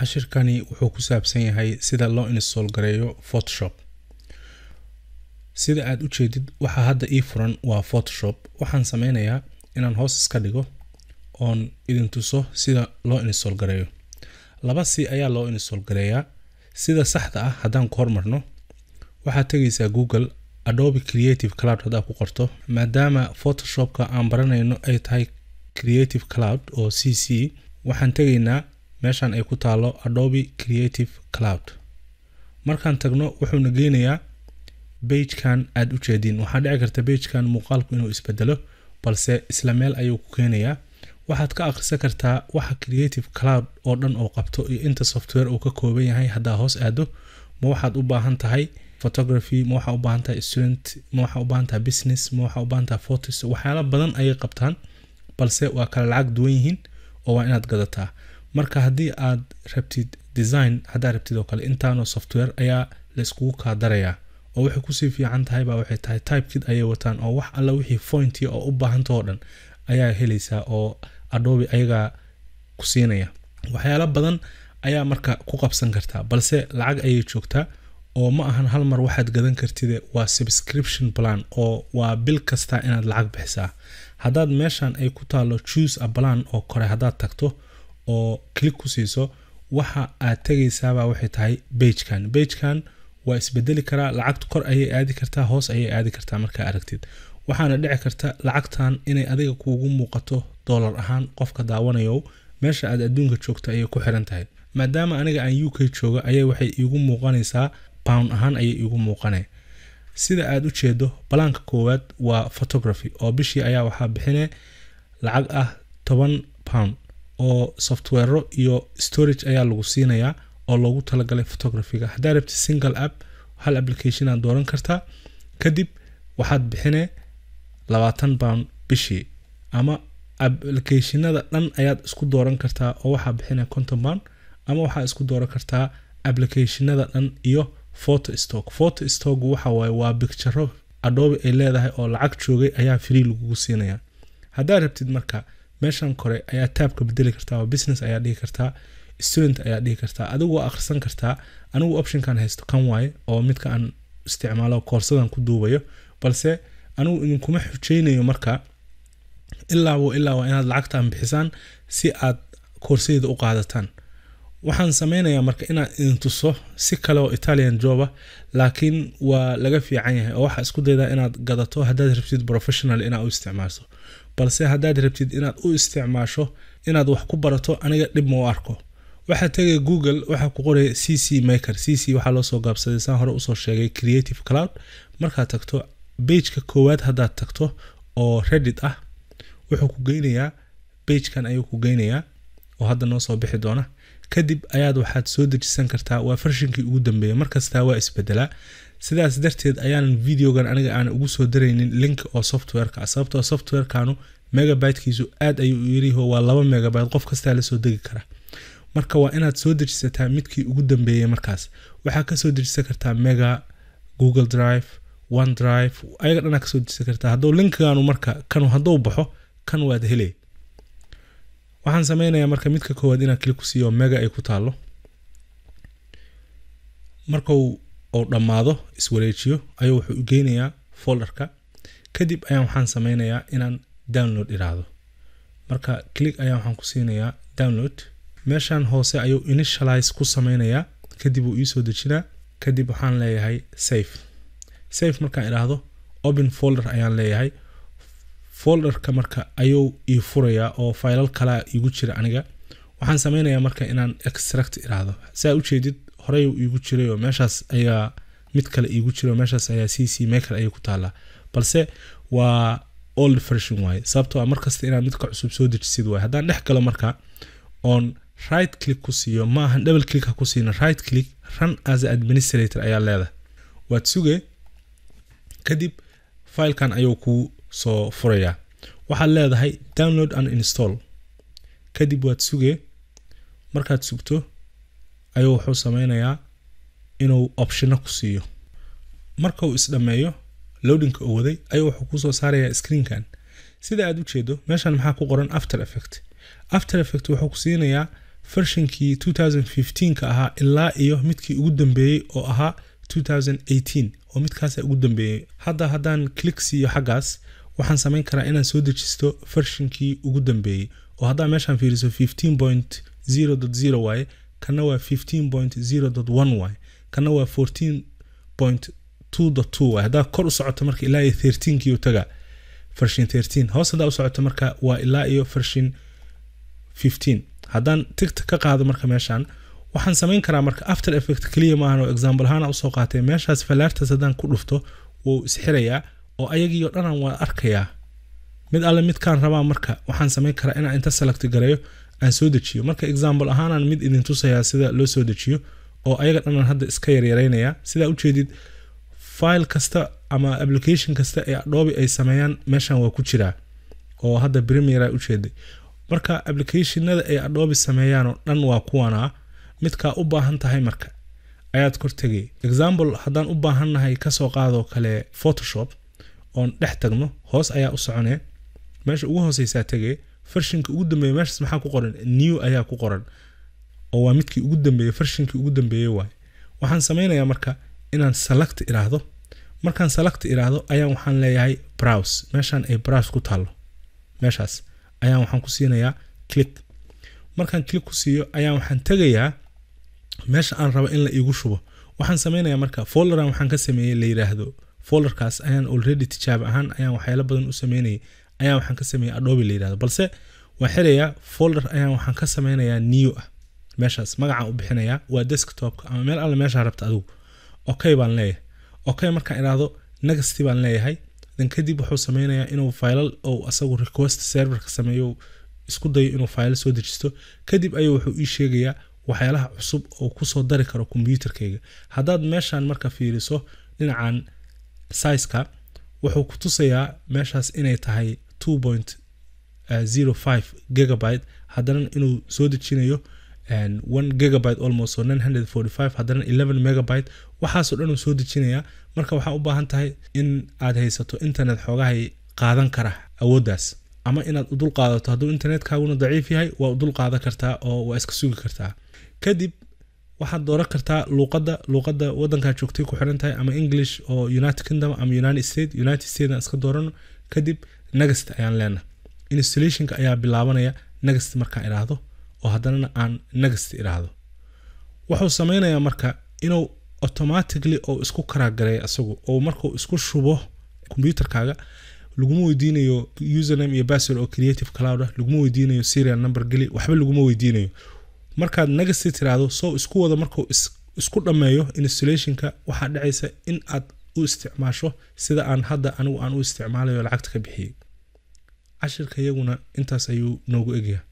cashirkani wuxuu ku saabsan yahay sida loo install gareeyo photoshop sida aad u jeedid waxa hadda ii furan waa photoshop waxaan sameynayaa inaan hoos iska dhigo oon idin tuso sida loo install gareeyo laba si ayaa loo install gareeyaa sida saxda ah haddaan ku hormarno waxaad tegaysaa google adobe creative cloud haddaad ku qorto maadaama photoshopka aan baranayno ay tahay creative cloud oo c c waxaan tegaynaa meeshan ay ku taalo adobe creative cloud markaan tagno wuxuuna geynayaa beigekan aada u jeediin waxaa dhici karta beigekan muuqaalku inuu isbedelo balse isla meel ayuu ku keenayaa waxaad ka akhrisan kartaa waxa creative cloud oo dhan oo qabto iyo inta software uu ka kooban yahay haddaa hoos aado ma waxaad u baahan tahay photography ma waxaa u baahan tahay student ma waxaa u baahan tahay business ma waxaa u baahan tahay photos waxyaalo badan ayay qabtaan balse waa kala lacag duwan yihiin oo waa inaad gadataa marka haddii aad rabtid design haddaa rabtid oo kale intaanoo software ayaa layskugu kaa darayaa oo waxay kusii fiican tahay waxay tahay typekid ayay wataan oo wax alla wixii foynti oo u baahantahoo dhan ayaa helaysaa oo adobe ayagaa ku siinaya waxyaalo badan ayaa marka ku qabsan kartaa balse lacag ayay joogtaa oo ma ahan hal mar waxaad gadan kartide waa subscription plan oo waa bil kasta inaad lacag bixisaa haddaad meeshan ay ku taalo choose a plan oo kore haddaad tagto oo click ku siiso waxa aad tegaysaabaa waxay tahay beijkan beijkan waa isbedeli karaa lacagta kor ayay aadi kartaa hoos ayay aadi kartaa markaa aragtid waxaana dhici karta lacagtan inay adiga kuugu muuqato doolar ahaan qofka daawanayo meesha aad adduunka joogta ayay ku xiran tahay maadaama aniga aan u k jooga ayay waxay iigu muuqanaysaa pound ahaan ayay iigu muuqanay sida aad u jeedo balaanka koowaad waa photography oo bishii ayaa waxaa bixine lacag ah toban pound oo softwero iyo storage ayaa lagu siinayaa oo loogu talagalay photographyga haddaa rabti single app hal application aad dooran kartaa kadib waxaad bixinee labaatan pound bishii ama applicationada dhan ayaad isku dooran kartaa oo waxaa bixinaya conton pound ama waxaa isku dooran kartaa applicationada dhan iyo photo stock photo stock waxa waa bictaro adobe ay leedahay oo lacag joogay ayaa free lagugu siinayaa haddaa rabtid marka meeshan kore ayaa taabka bedeli kartaa business ayaa dhigi kartaa student ayaa dhigi kartaa adigu waa akhrisan kartaa anigu optionkan haysto kan waaye oo midka aan isticmaalo koorsadan ku duubayo balse anigu idinkuma xujaynayo marka ilaawo ilaa waa inaad lacagtaan bixisaan si aad koorsadeeda u qaadataan waxaan sameynayaa marka inaan idin si kale oo italian jooba laakiin waa laga fiican yahay oo waxaa isku daydaa inaad gadato haddaad rabtid professional inaad u isticmaasho balse haddaad rabtid inaad u isticmaasho inaad wax ku barato aniga dhib ma u arko waxaa tegay google waxaa ku qoraya c c maker c c waxaa loo soo gaabsaday saan hore usoo sheegay creative cloud markaad tagto bejka koowaad haddaad tagto oo redit ah wuxuu ku geynayaa bejkan ayuu ku geynayaa oo hadda noo soo bixi doona kadib ayaad waxaad soo dejisan kartaa waa farshinkii ugu dambeeya markastaa waa isbedelaa sidaas darteed ayaanan videogan aniga aan ugu soo daraynin link oo softwareka sababtoo ah softwarekaanu megabytekiisu aad ayuu yiriho waa laba megabyte qof kastaa lasoo degi kara marka waa inaad soo dejisataa midkii ugu dambeeyay markaas waxaa kasoo dejisan kartaa mega google drive one drive ayaga dhanaa kasoo dejisan kartaa hadduu linkigaanu marka kanu hadduu baxo kan waad helay waxaan sameynayaa marka midka koowaad inaan kili ku siiyo mega ay ku taalo markau ou dhammaado iswareejiyo ayuu wuxuu u geynayaa folderka kadib ayaan waxaan sameynayaa inaan download iraahdo marka click ayaan waxaan ku siinayaa download meeshan hoose ayuu initialize ku sameynayaa kadib uu iisoo dejinaa kadib waxaan leeyahay safe safe markaan idhaahdo open folder ayaan leeyahay folderka marka ayuu ii furayaa oo faylal kalea igu jira aniga waxaan sameynayaa marka inaan extract iraahdo saa ujeedid horey iigu jiray oo meeshaas ayaa mid kale iigu jira meeshaas ayaa c c maker ayay ku taalaa balse waa old version waaye sababtoo a ah markasta inaan mid cusub soo dejisid waaye haddaan dhex galo marka oon right click ku siiyo ma ahan double click ha ku siina right click run as administrator ayaa leedahay waad suge kadib filekan ayuu kuu soo furayaa waxaad leedahay download and install kadib waad sugee markaad sugto ayuu wuxuu sameynayaa inuu opshino ku siiyo marka uu isdhammeeyo loadinka uu waday ayuu wuxuu soo saarayaa screenkan sida aad u jeedo meeshan maxaa ku qoran after effect after effect wuxuu ku siinayaa vershinkii two thousand fifteenka ahaa ilaa iyo midkii ugu dambeeyey oo ahaa oo midkaasa ugu dambeeyey hadda haddaan click siiyo xaggaas waxaan samayn karaa inaan soo dejisto vershinkii ugu dambeeyey oo haddaan meeshaan fiiriso waay kana waa y kana waa waay haddaa kor u socoto marka ilaa iyo erkiiu taga vershin hoos haddaa u socoto marka waa ilaa iyo vershin haddaan tigta ka qaado marka meeshaan waxaan samayn karaa marka after effect kaliya maahan oo example ahaan usoo qaatay meeshaas fallaartaas haddaan ku dhufto wuu isxirayaa oo ayagii oo dhanan arkayaa mid alle midkaan rabaa marka waxaan samayn karaa inaan inta select gareeyo aan soo dejiyo marka example ahaanaan mid idin tusayaa sida loo soo dejiyo oo ayaga dhanan hadda iska yaryaraynaya sidaa ujeedid file kasta ama application kasta ee adhoobi ay sameeyaan meeshan waa ku jiraa oo hadda premiera ujeeday marka applicationada ay adhoobi sameeyaanoo dhan waa kuwanaa midkaa u baahan tahay marka ayaad kortegay example haddaan u baahannahay kasoo qaadoo kale photoshop oon dhex tagno hoos ayaa u soconee meesha ugu hooseysaa tegee farshinka ugu dambeeya meeshaas maxaa ku qoran new ayaa ku qoran oo waa midkii ugu dambeeye farshinkii ugu dambeeye waay waxaan sameynayaa marka inaan select idhaahdo markaan select idhaahdo ayaan waxaan leeyahay browse meeshaan ay browse ku taallo meeshaas ayaan waxaan ku siinayaa click markaan click ku siiyo ayaan waxaan tegayaa meesha aan rabo in la igu shubo waxaan sameynaya marka folleran waxaan ka sameeyey la yiraahdo follerkaas ayaan already tijaab ahaan ayaan waxyaala badan u sameynayay ayaan waxaan ka sameeyey adobe la yirahdo balse waan xirayaa folder ayaan waxaan ka sameynayaa new ah meeshaas magacaan u bixinayaa waa desktopka ama meel alle meeshaa rabta adigu okay baan leeyahay okay markaan idhaahdo negasty baan leeyahay dan kadib wuxuu sameynayaa inuu faylal ou asagu request serverka sameeyo isku dayo inuu faylo soo dejisto kadib ayuu wuxuu ii sheegayaa waxyaalaha cusub oo kusoo dari karo kombyuterkayga haddaad meeshan marka fiiriso dhinacan syska wuxuu ku tusayaa meeshaas inay tahay two point zero five gigabyte haddana inuu soo dejinayo one gigabyte almost oo nine hundred forty five haddana eleven megabyte waxaasoo dhan uu soo dejinayaa marka waxaa u baahan tahay in aad haysato internet xoogahay qaadan kara awooddaas ama inaad u dulqaadato hadduu internetkaaguna daciif yahay waa u dulqaadan kartaa oo waa iska sugi kartaa kadib waxaad dooran kartaa luuqada luuqada wadankaa joogtay ku xiran tahay ama english oo united kingdom ama united state united state iska doorano kadib nagast ayaan leenahay installationka ayaa bilaabanaya nagast markaa idhaahdo oo haddanana aan nagast idhaahdo wuxuu sameynayaa marka inuu automatically oo isku karaagareeya isagu oo markuu isku shubo computerkaaga laguma weydiinayo username iyo password oo creative cloud ah laguma weydiinayo serial number geli waxba laguma weydiinayo markaad nagasii tiraahdo sow isku wada markuu isku dhammeeyo installationka waxaa dhacaysa in aad u isticmaasho sida aan hadda anigu aan u isticmaalayo lacagta ka bixiyey cashirka iyaguna intaas ayuu noogu egyahay